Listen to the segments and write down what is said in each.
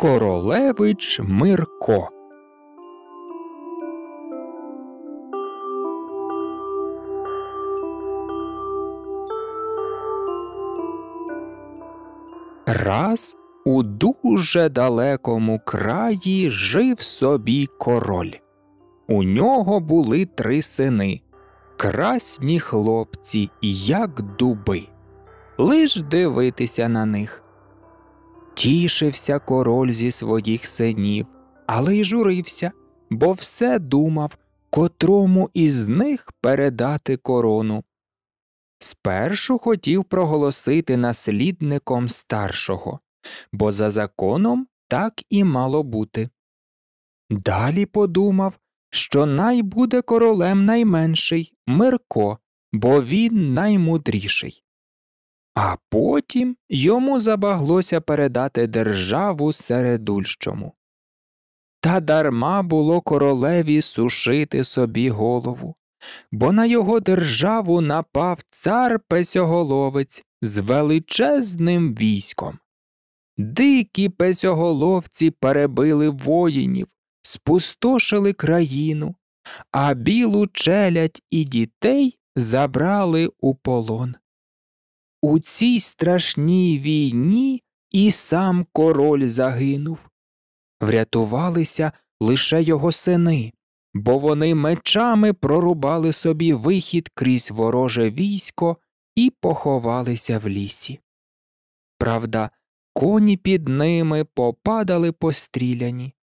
Королевич Мирко. Раз у дуже далекому краї жив собі король. У нього були три сини, красні хлопці, як дуби. Лиш дивитися на них. Тішився король зі своїх синів, але й журився, бо все думав, котрому із них передати корону. Спершу хотів проголосити наслідником старшого, бо за законом так і мало бути. Далі подумав, що най буде королем найменший Мирко, бо він наймудріший. А потім йому забаглося передати державу середульщому. Та дарма було королеві сушити собі голову, бо на його державу напав цар песьоголовець з величезним військом. Дикі песьоголовці перебили воїнів, спустошили країну, а білу челядь і дітей забрали у полон. У цій страшній війні і сам король загинув. Врятувалися лише його сини, бо вони мечами прорубали собі вихід крізь вороже військо і поховалися в лісі. Правда, коні під ними попадали постріляні,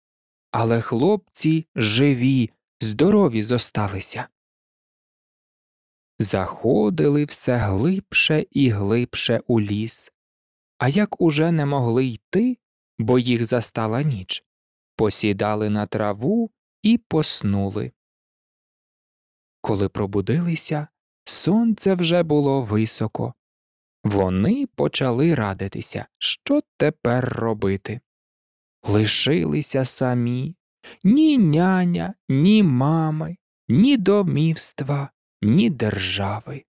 але хлопці живі, здорові зосталися заходили все глибше і глибше у ліс, а як уже не могли йти, бо їх застала ніч, посідали на траву і поснули. Коли пробудилися, сонце вже було високо. Вони почали радитися, що тепер робити. Лишилися самі ні няня, ні мами, ні домівства, ні держави.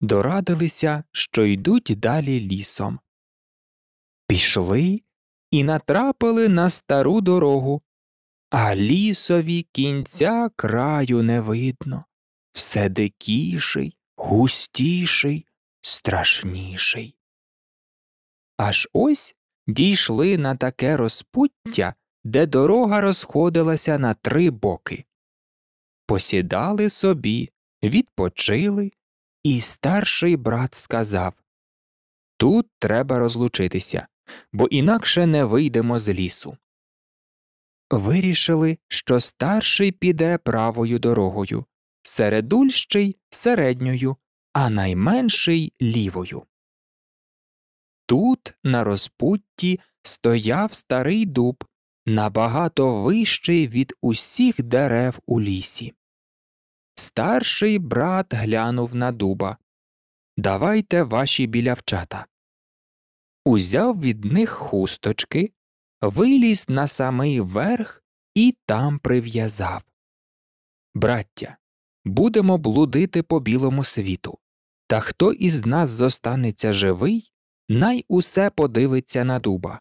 Дорадилися, що йдуть далі лісом. Пішли і натрапили на стару дорогу, а лісові кінця краю не видно, все дикіший, густіший, страшніший. Аж ось дійшли на таке розпуття, де дорога розходилася на три боки. Посідали собі, відпочили, і старший брат сказав Тут треба розлучитися, бо інакше не вийдемо з лісу. Вирішили, що старший піде правою дорогою, середульщий середньою, а найменший лівою. Тут на розпутті стояв старий дуб, набагато вищий від усіх дерев у лісі. Старший брат глянув на дуба Давайте ваші білявчата. Узяв від них хусточки, виліз на самий верх і там прив'язав. Браття, будемо блудити по білому світу. Та хто із нас зостанеться живий, най усе подивиться на дуба.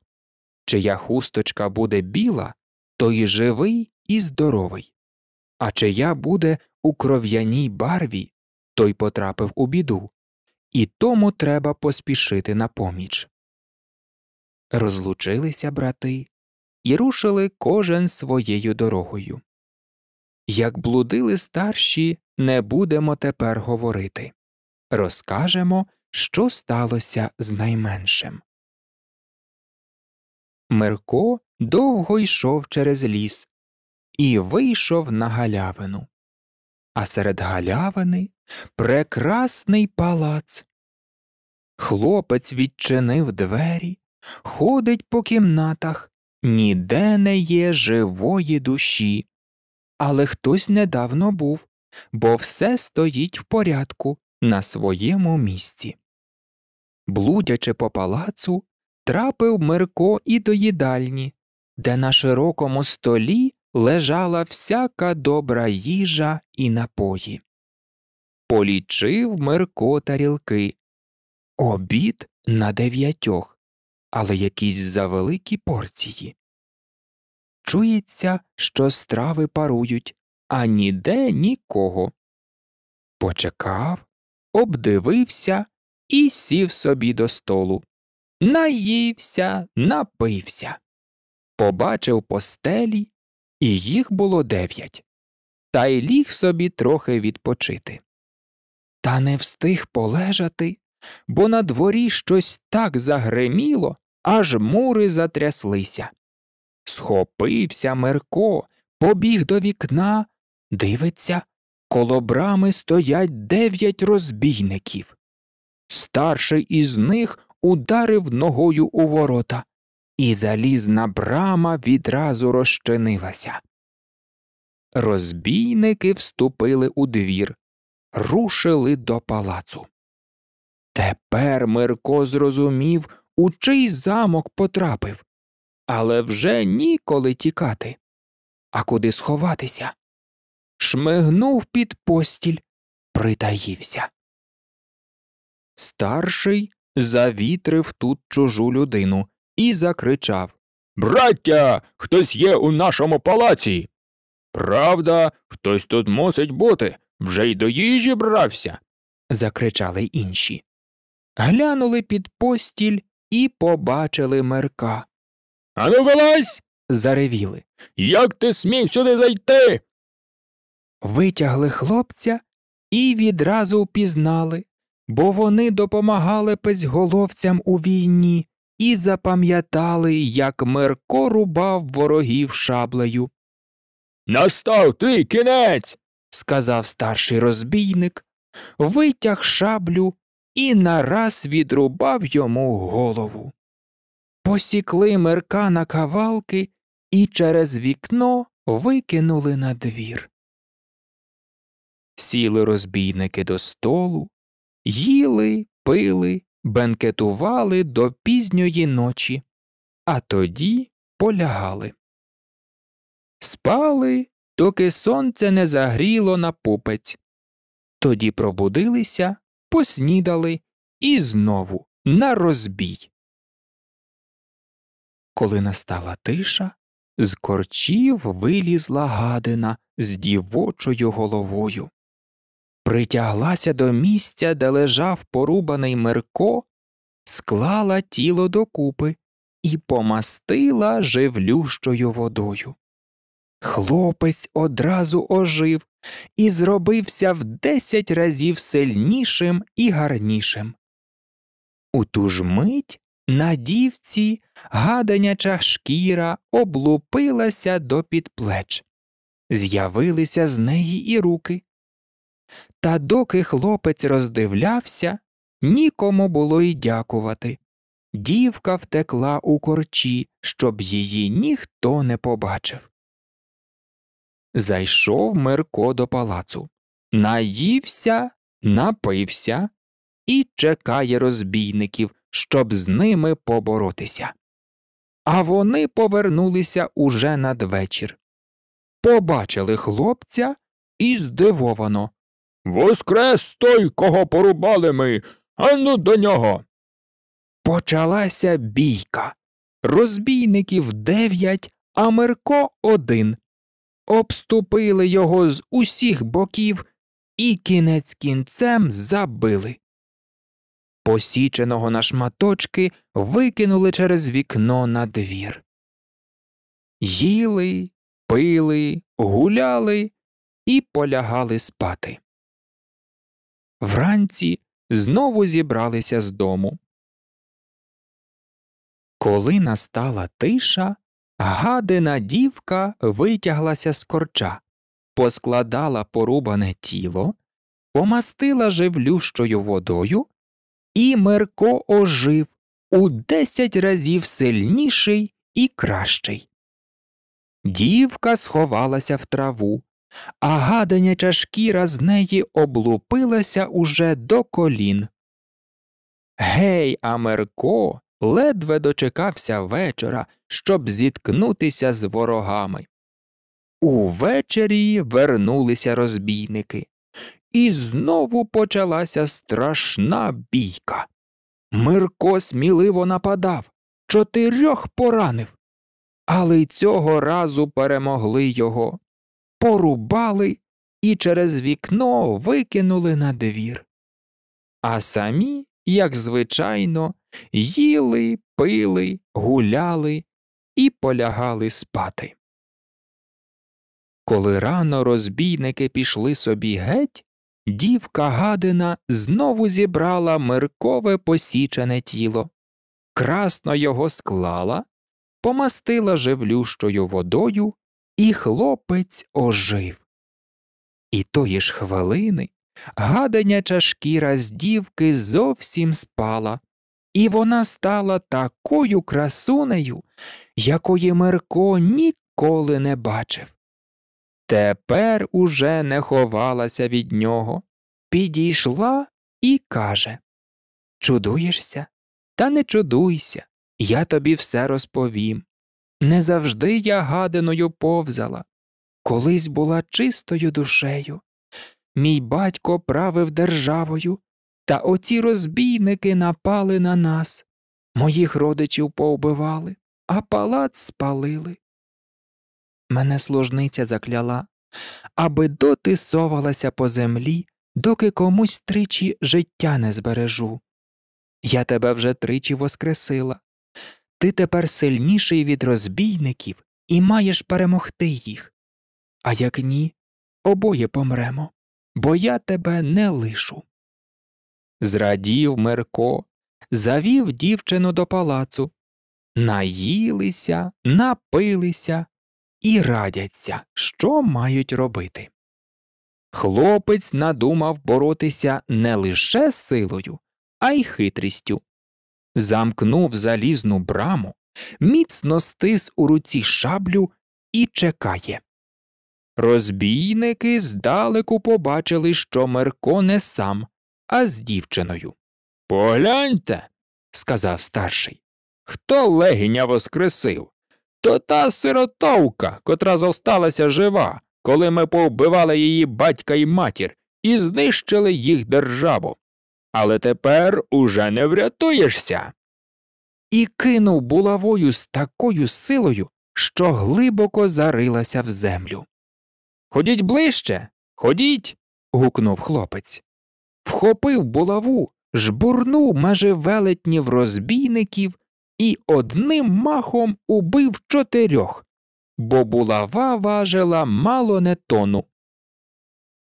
Чия хусточка буде біла, то і живий і здоровий, а чия буде у кров'яній барві, той потрапив у біду, і тому треба поспішити на поміч. Розлучилися брати і рушили кожен своєю дорогою. Як блудили старші, не будемо тепер говорити розкажемо, що сталося з найменшим. Мирко довго йшов через ліс і вийшов на галявину. А серед галявини прекрасний палац. Хлопець відчинив двері, ходить по кімнатах, ніде не є живої душі. Але хтось недавно був, бо все стоїть в порядку на своєму місці. Блудячи по палацу, Трапив Мирко і до їдальні, де на широкому столі лежала всяка добра їжа і напої. Полічив Мирко тарілки. Обід на дев'ятьох, але якісь завеликі порції. Чується, що страви парують, а ніде нікого. Почекав, обдивився і сів собі до столу наївся, напився. Побачив постелі, і їх було дев'ять. Та й ліг собі трохи відпочити. Та не встиг полежати, бо на дворі щось так загриміло, аж мури затряслися. Схопився Мерко, побіг до вікна, дивиться, коло брами стоять дев'ять розбійників. Старший із них ударив ногою у ворота, і залізна брама відразу розчинилася. Розбійники вступили у двір, рушили до палацу. Тепер Мирко зрозумів, у чий замок потрапив, але вже ніколи тікати. А куди сховатися? Шмигнув під постіль, притаївся. Старший завітрив тут чужу людину і закричав Браття, хтось є у нашому палаці. Правда, хтось тут мусить бути, вже й до їжі брався. закричали інші. Глянули під постіль і побачили мерка. Ану, вилазь. заревіли. Як ти смів сюди зайти? Витягли хлопця і відразу впізнали бо вони допомагали пезьголовцям у війні і запам'ятали, як Мерко рубав ворогів шаблею. Настав ти кінець. сказав старший розбійник, витяг шаблю і нараз відрубав йому голову. Посікли мерка на кавалки і через вікно викинули на двір. Сіли розбійники до столу, їли, пили, бенкетували до пізньої ночі, а тоді полягали. Спали, доки сонце не загріло на пупець. Тоді пробудилися, поснідали і знову на розбій. Коли настала тиша, з корчів вилізла гадина з дівочою головою притяглася до місця, де лежав порубаний Мирко, склала тіло докупи і помастила живлющою водою. Хлопець одразу ожив і зробився в десять разів сильнішим і гарнішим. У ту ж мить на дівці гаданяча шкіра облупилася до підплеч. З'явилися з неї і руки, та доки хлопець роздивлявся, нікому було й дякувати. Дівка втекла у корчі, щоб її ніхто не побачив. Зайшов Мерко до палацу, наївся, напився і чекає розбійників, щоб з ними поборотися. А вони повернулися уже надвечір. Побачили хлопця і здивовано Воскрес той, кого порубали ми, ану до нього. Почалася бійка. Розбійників дев'ять, а Мерко один. Обступили його з усіх боків і кінець кінцем забили. Посіченого на шматочки викинули через вікно на двір. Їли, пили, гуляли і полягали спати вранці знову зібралися з дому. Коли настала тиша, гадина дівка витяглася з корча, поскладала порубане тіло, помастила живлющою водою, і Мерко ожив у десять разів сильніший і кращий. Дівка сховалася в траву, а гаданяча шкіра з неї облупилася уже до колін. Гей, Амерко, ледве дочекався вечора, щоб зіткнутися з ворогами. Увечері вернулися розбійники, і знову почалася страшна бійка. Мирко сміливо нападав, чотирьох поранив, але й цього разу перемогли його порубали і через вікно викинули на двір. А самі, як звичайно, їли, пили, гуляли і полягали спати. Коли рано розбійники пішли собі геть, дівка Гадина знову зібрала меркове посічене тіло, красно його склала, помастила живлющою водою і хлопець ожив. І тої ж хвилини гаданяча шкіра з дівки зовсім спала, і вона стала такою красунею, якої Мерко ніколи не бачив. Тепер уже не ховалася від нього, підійшла і каже Чудуєшся, та не чудуйся, я тобі все розповім. Не завжди я гадиною повзала, колись була чистою душею. Мій батько правив державою, та оці розбійники напали на нас, моїх родичів повбивали, а палац спалили. Мене служниця закляла, аби доти совалася по землі, доки комусь тричі життя не збережу. Я тебе вже тричі воскресила, ти тепер сильніший від розбійників і маєш перемогти їх. А як ні, обоє помремо, бо я тебе не лишу. Зрадів Мерко, завів дівчину до палацу. Наїлися, напилися і радяться, що мають робити. Хлопець надумав боротися не лише з силою, а й хитрістю замкнув залізну браму, міцно стис у руці шаблю і чекає. Розбійники здалеку побачили, що Мерко не сам, а з дівчиною. Погляньте, сказав старший. Хто легіня воскресив? То та сиротовка, котра зосталася жива, коли ми повбивали її батька і матір і знищили їх державу але тепер уже не врятуєшся. І кинув булавою з такою силою, що глибоко зарилася в землю. Ходіть ближче, ходіть. гукнув хлопець. Вхопив булаву, жбурнув майже велетнів розбійників і одним махом убив чотирьох, бо булава важила мало не тону,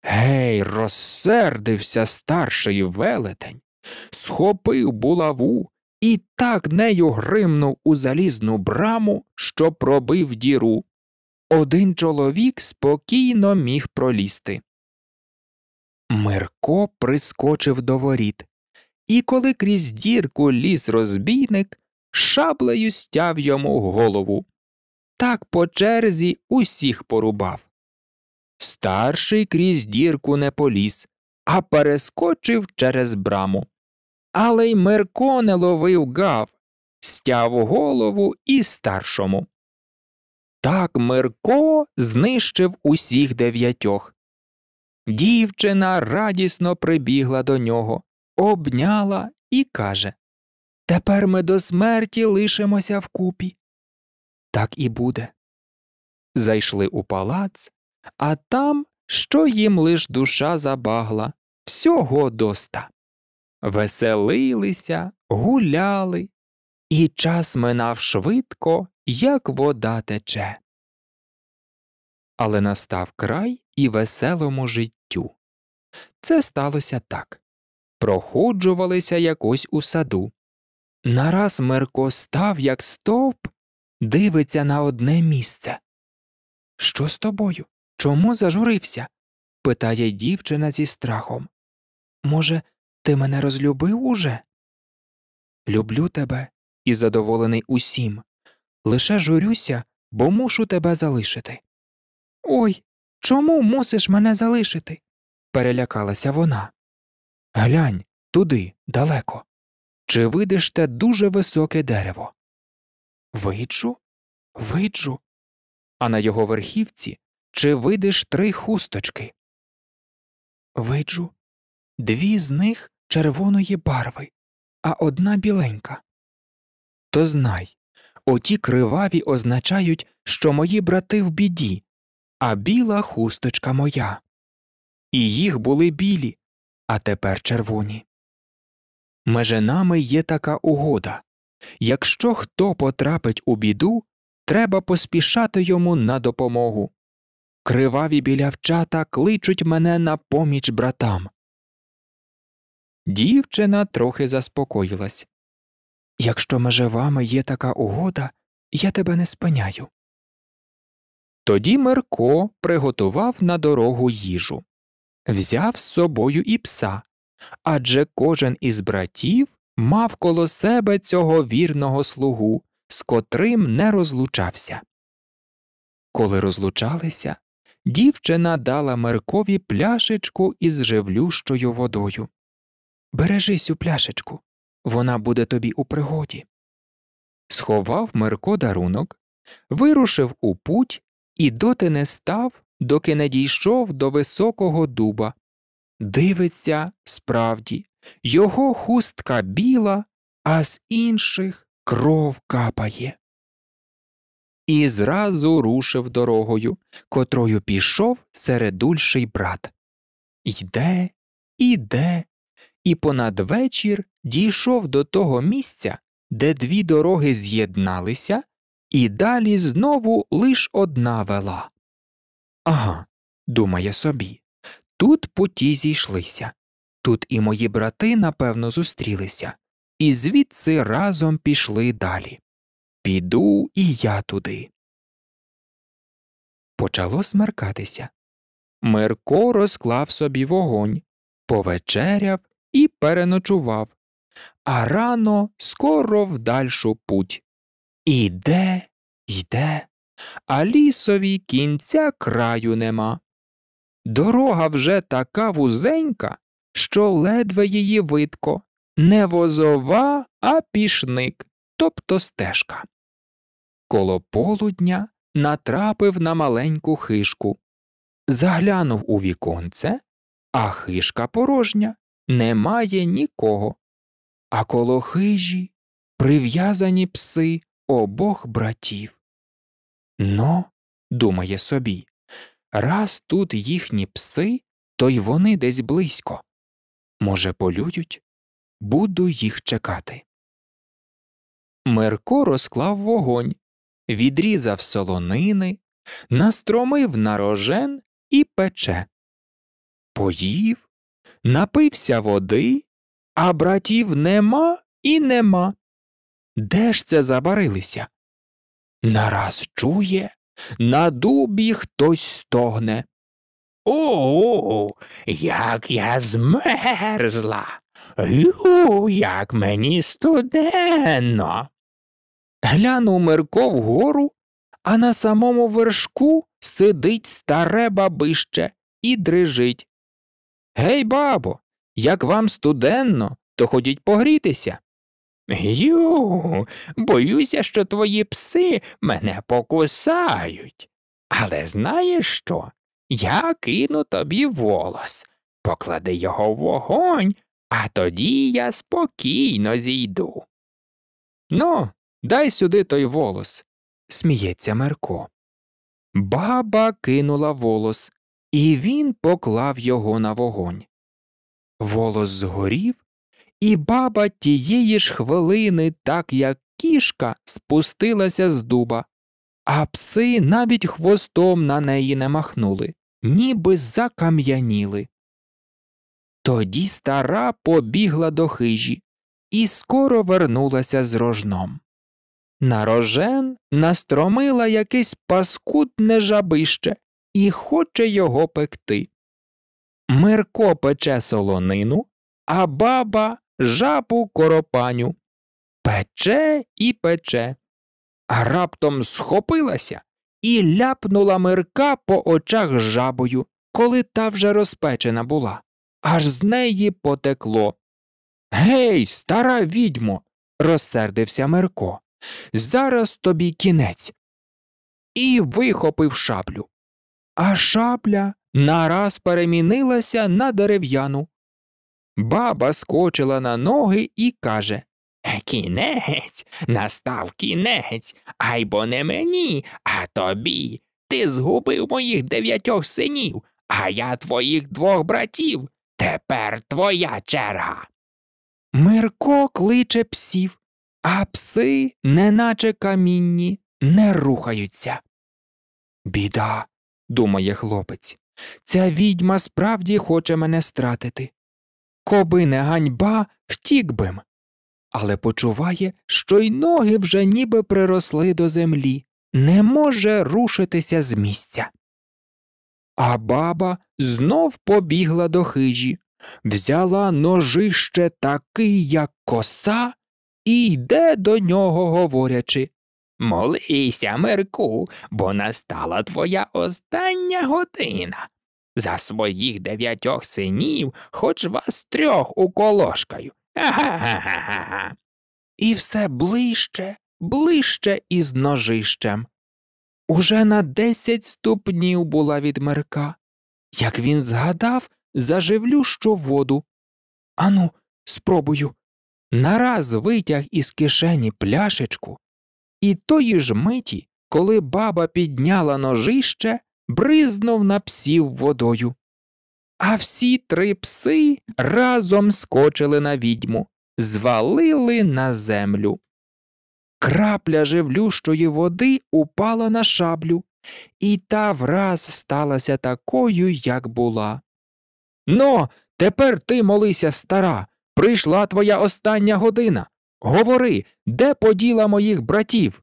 Гей, розсердився старший велетень, схопив булаву і так нею гримнув у залізну браму, що пробив діру. Один чоловік спокійно міг пролізти. Мирко прискочив до воріт, і коли крізь дірку ліз розбійник, шаблею стяв йому голову. Так по черзі усіх порубав. Старший крізь дірку не поліз, а перескочив через браму. Але й Мерко не ловив гав, стяв голову і старшому. Так Мерко знищив усіх дев'ятьох. Дівчина радісно прибігла до нього, обняла і каже Тепер ми до смерті лишимося вкупі. Так і буде. Зайшли у палац, а там, що їм лиш душа забагла, всього доста. Веселилися, гуляли, і час минав швидко, як вода тече. Але настав край і веселому життю. Це сталося так проходжувалися якось у саду. Нараз Мерко став, як стовп, дивиться на одне місце. Що з тобою? Чому зажурився? питає дівчина зі страхом. Може, ти мене розлюбив уже? Люблю тебе і задоволений усім. Лише журюся, бо мушу тебе залишити. Ой, чому мусиш мене залишити? перелякалася вона. Глянь туди, далеко. Чи видиш те дуже високе дерево? Виджу, виджу. А на його верхівці чи видиш три хусточки? Виджу дві з них червоної барви, а одна біленька. То знай оті криваві означають, що мої брати в біді, а біла хусточка моя. І їх були білі, а тепер червоні. Меже нами є така угода якщо хто потрапить у біду, треба поспішати йому на допомогу. Криваві білявчата кличуть мене на поміч братам. Дівчина трохи заспокоїлась. Якщо меже вами є така угода, я тебе не спиняю. Тоді Мерко приготував на дорогу їжу, взяв з собою і пса адже кожен із братів мав коло себе цього вірного слугу, з котрим не розлучався. Коли розлучалися, дівчина дала Меркові пляшечку із живлющою водою. Бережи сю пляшечку, вона буде тобі у пригоді. Сховав Мерко дарунок, вирушив у путь і доти не став, доки не дійшов до високого дуба. Дивиться, справді, його хустка біла, а з інших кров капає і зразу рушив дорогою, котрою пішов середульший брат. Йде, іде, і понад вечір дійшов до того місця, де дві дороги з'єдналися, і далі знову лиш одна вела. Ага, думає собі, тут путі зійшлися, тут і мої брати, напевно, зустрілися, і звідси разом пішли далі. Піду і я туди. Почало смеркатися. Мерко розклав собі вогонь, повечеряв і переночував, а рано скоро в дальшу путь. Іде, йде, а лісові кінця краю нема. Дорога вже така вузенька, що ледве її видко, не возова, а пішник тобто стежка. Коло полудня натрапив на маленьку хишку, заглянув у віконце, а хишка порожня немає нікого. А коло хижі прив'язані пси обох братів. Но, ну, думає собі, раз тут їхні пси, то й вони десь близько. Може, полюють, буду їх чекати. Мерко розклав вогонь, відрізав солонини, настромив на рожен і пече. Поїв, напився води, а братів нема і нема. Де ж це забарилися? Нараз чує, на дубі хтось стогне. О, як я змерзла. Ю, як мені студенно. Глянув Мирко вгору, а на самому вершку сидить старе бабище і дрижить. Гей, бабо, як вам студенно, то ходіть погрітися. Ю, боюся, що твої пси мене покусають. Але знаєш що? Я кину тобі волос, поклади його в вогонь, а тоді я спокійно зійду. Ну, Дай сюди той волос, сміється Мерко. Баба кинула волос, і він поклав його на вогонь. Волос згорів, і баба тієї ж хвилини, так як кішка, спустилася з дуба, а пси навіть хвостом на неї не махнули, ніби закам'яніли. Тоді стара побігла до хижі і скоро вернулася з рожном. Нарожен настромила якесь паскудне жабище і хоче його пекти. Мерко пече солонину, а баба жабу коропаню. Пече і пече. А раптом схопилася і ляпнула Мерка по очах жабою, коли та вже розпечена була, аж з неї потекло. Гей, стара відьмо, розсердився Мерко. Зараз тобі кінець. І вихопив шаблю. А шабля нараз перемінилася на дерев'яну. Баба скочила на ноги і каже Кінець, настав кінець, ай бо не мені, а тобі. Ти згубив моїх дев'ятьох синів, а я твоїх двох братів. Тепер твоя черга. Мирко кличе псів а пси, неначе камінні, не рухаються. Біда, думає хлопець, ця відьма справді хоче мене стратити. Коби не ганьба, втік бим. Але почуває, що й ноги вже ніби приросли до землі, не може рушитися з місця. А баба знов побігла до хижі, взяла ножище такий, як коса, і йде до нього, говорячи Молися, Мерку, бо настала твоя остання година. За своїх дев'ятьох синів хоч вас трьох уколошкаю. Ага-га-га-га!» І все ближче, ближче із ножищем. Уже на десять ступнів була від Мерка. Як він згадав, заживлю що воду. Ану, спробую нараз витяг із кишені пляшечку, і тої ж миті, коли баба підняла ножище, бризнув на псів водою. А всі три пси разом скочили на відьму, звалили на землю. Крапля живлющої води упала на шаблю, і та враз сталася такою, як була. Но, тепер ти молися, стара, Прийшла твоя остання година. Говори, де поділа моїх братів?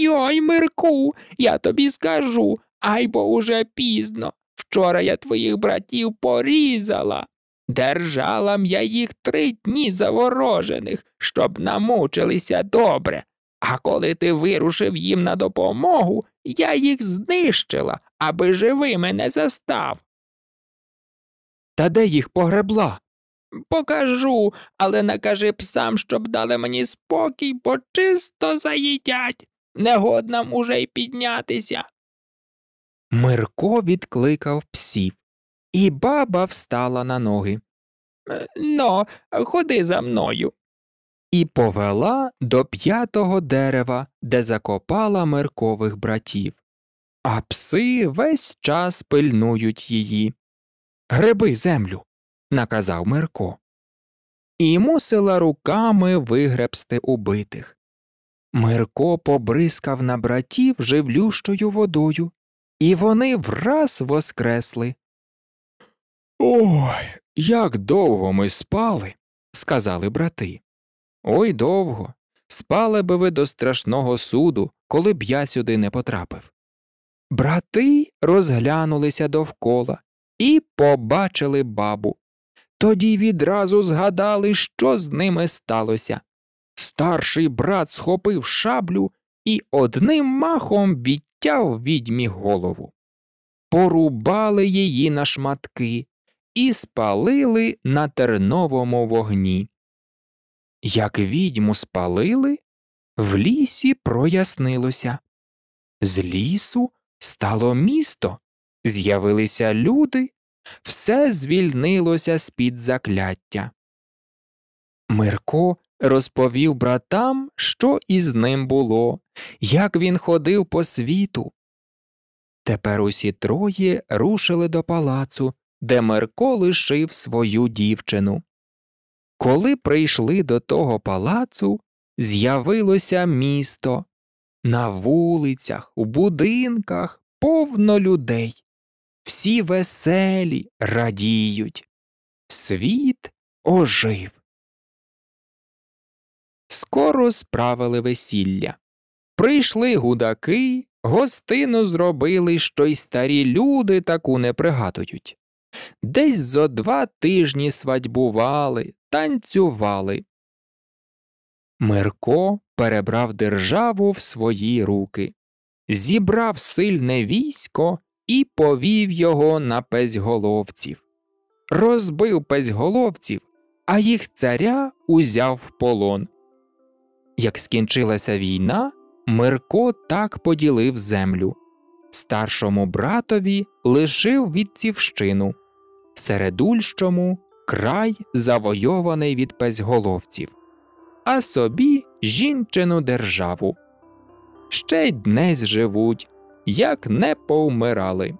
Йой, Мирку, я тобі скажу, ай бо уже пізно. Вчора я твоїх братів порізала. Держала м я їх три дні заворожених, щоб намучилися добре. А коли ти вирушив їм на допомогу, я їх знищила, аби живими не застав. Та де їх погребла? покажу, але накажи псам, щоб дали мені спокій, бо чисто заїдять. Негоднам уже й піднятися. Мирко відкликав псів, і баба встала на ноги. «Е, «Но, ходи за мною. І повела до п'ятого дерева, де закопала Миркових братів, а пси весь час пильнують її. Гриби землю, наказав Мерко, і мусила руками вигребсти убитих. Мерко побризкав на братів живлющою водою, і вони враз воскресли. Ой, як довго ми спали, сказали брати. Ой довго. Спали би ви до страшного суду, коли б я сюди не потрапив. Брати розглянулися довкола і побачили бабу, тоді відразу згадали, що з ними сталося. Старший брат схопив шаблю і одним махом відтяв відьмі голову. Порубали її на шматки і спалили на терновому вогні. Як відьму спалили, в лісі прояснилося. З лісу стало місто, з'явилися люди все звільнилося з під закляття. Мирко розповів братам, що із ним було, як він ходив по світу. Тепер усі троє рушили до палацу, де Мирко лишив свою дівчину. Коли прийшли до того палацу, з'явилося місто. На вулицях, у будинках повно людей всі веселі радіють. Світ ожив. Скоро справили весілля. Прийшли гудаки, гостину зробили, що й старі люди таку не пригадують. Десь зо два тижні свадьбували, танцювали. Мирко перебрав державу в свої руки, зібрав сильне військо і повів його на пезьголовців. Розбив пезьголовців, а їх царя узяв в полон. Як скінчилася війна, Мирко так поділив землю. Старшому братові лишив відцівщину, середульщому край завойований від пезьголовців, а собі жінчину державу. Ще й днесь живуть як не поумирали.